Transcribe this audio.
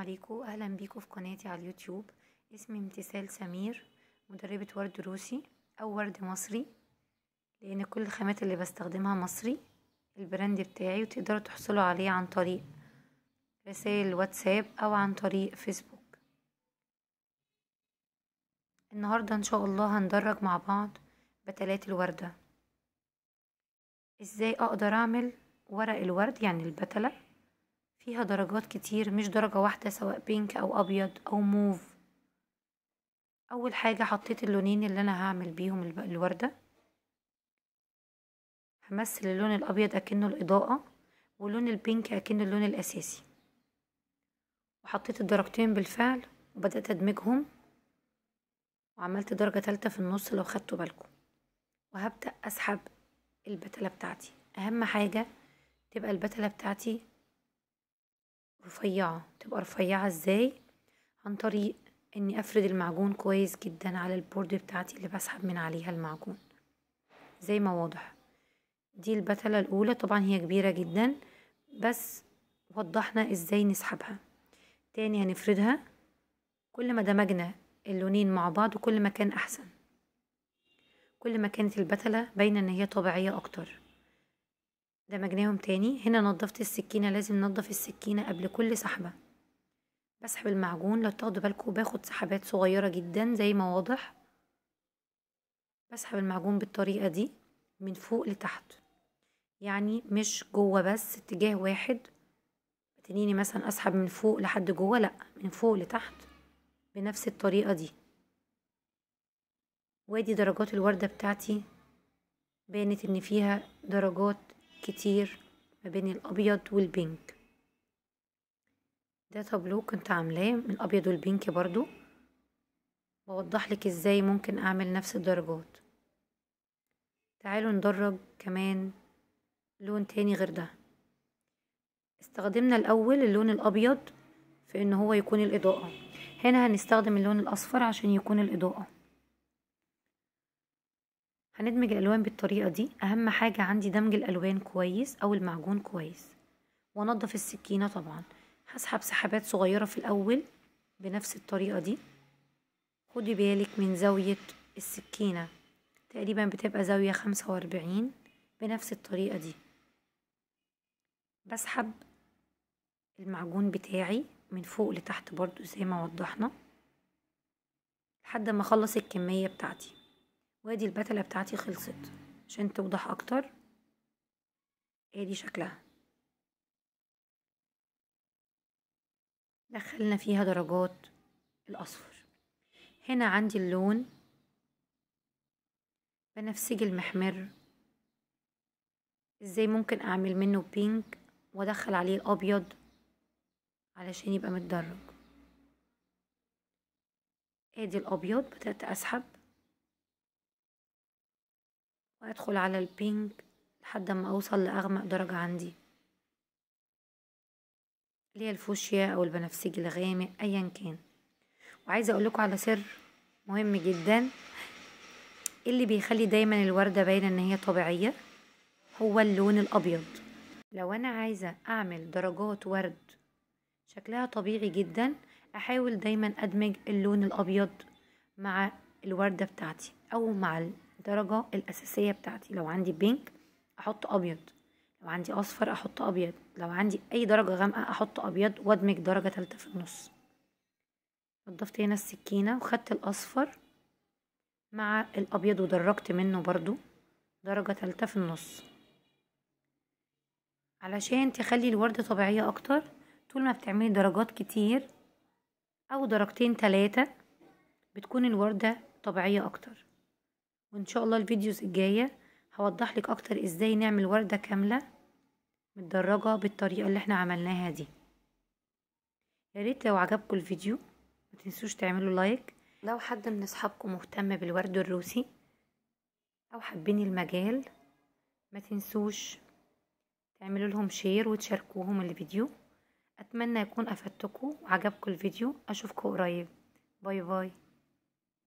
عليكم أهلا بيكم في قناتي على اليوتيوب اسمي امتثال سمير مدربة ورد روسي أو ورد مصري لأن كل الخامات اللي بستخدمها مصري البراند بتاعي وتقدروا تحصلوا عليه عن طريق رسائل واتساب أو عن طريق فيسبوك النهاردة إن شاء الله هندرج مع بعض بتلات الوردة ازاي أقدر أعمل ورق الورد يعني البتلة فيها درجات كتير مش درجة واحدة سواء بينك أو أبيض أو موف أول حاجة حطيت اللونين اللي أنا هعمل بيهم الوردة همثل اللون الأبيض أكنه الإضاءة ولون البينك أكنه اللون الأساسي وحطيت الدرجتين بالفعل وبدأت أدمجهم وعملت درجة تالتة في النص لو خدتوا بالكم وهبدأ أسحب البتلة بتاعتي أهم حاجة تبقى البتلة بتاعتي رفيعة تبقى رفيعة ازاي عن طريق اني افرد المعجون كويس جدا على البورد بتاعتي اللي بسحب من عليها المعجون زي ما واضح دي البتلة الاولى طبعا هي كبيرة جدا بس وضحنا ازاي نسحبها تاني هنفردها كل ما دمجنا اللونين مع بعض كل ما كان احسن كل ما كانت البتلة باينة ان هي طبيعية اكتر دمجناهم تاني هنا نضفت السكينة لازم نضف السكينة قبل كل سحبة بسحب المعجون لو تاخدوا بالكم باخد سحبات صغيرة جدا زي ما واضح بسحب المعجون بالطريقة دي من فوق لتحت يعني مش جوه بس اتجاه واحد تنيني مثلا اسحب من فوق لحد جوه لا من فوق لتحت بنفس الطريقة دي وادي درجات الوردة بتاعتي بانت ان فيها درجات كتير ما بين الأبيض والبينك ده تابلو كنت عاملاه من الأبيض والبينك برضو بوضح لك ازاي ممكن أعمل نفس الدرجات تعالوا ندرب كمان لون تاني غير ده استخدمنا الأول اللون الأبيض في إن هو يكون الإضاءة هنا هنستخدم اللون الأصفر عشان يكون الإضاءة هندمج الألوان بالطريقة دي أهم حاجة عندي دمج الألوان كويس أو المعجون كويس وأنضف السكينة طبعا هسحب سحبات صغيرة في الأول بنفس الطريقة دي خدي بالك من زاوية السكينة تقريبا بتبقى زاوية خمسة وأربعين بنفس الطريقة دي بسحب المعجون بتاعي من فوق لتحت برضو زي ما وضحنا لحد ما اخلص الكمية بتاعتي وادي البتلة بتاعتي خلصت عشان توضح اكتر ادي شكلها دخلنا فيها درجات الاصفر هنا عندي اللون بنفسجي المحمر ازاي ممكن اعمل منه بينك وادخل عليه الابيض علشان يبقى متدرج ادي الابيض بدات اسحب وأدخل على البينك لحد ما أوصل لأغمق درجة عندي اللي هي الفوشيا أو البنفسجي الغامق أيا كان وعايزة أقولكوا على سر مهم جدا إيه اللي بيخلي دايما الوردة باينة إن هي طبيعية هو اللون الأبيض لو أنا عايزة أعمل درجات ورد شكلها طبيعي جدا أحاول دايما أدمج اللون الأبيض مع الوردة بتاعتي أو مع الدرجة الأساسية بتاعتي لو عندي بينك أحط أبيض لو عندي أصفر أحط أبيض لو عندي أي درجة غامقة أحط أبيض وأدمج درجة تالتة في النص نضفت هنا السكينة وخدت الأصفر مع الأبيض ودرجت منه برضو درجة تالتة في النص علشان تخلي الوردة طبيعية أكتر طول ما بتعملي درجات كتير أو درجتين تلاتة بتكون الوردة طبيعية أكتر وان شاء الله الفيديوز الجايه هوضح لك اكتر ازاي نعمل ورده كامله متدرجه بالطريقه اللي احنا عملناها دي يا ريت لو عجبكم الفيديو ما تنسوش تعملوا لايك لو حد من اصحابكم مهتم بالورد الروسي او حابين المجال ما تنسوش تعملوا لهم شير وتشاركوهم الفيديو اتمنى يكون افدتكم وعجبكم الفيديو اشوفكم قريب باي باي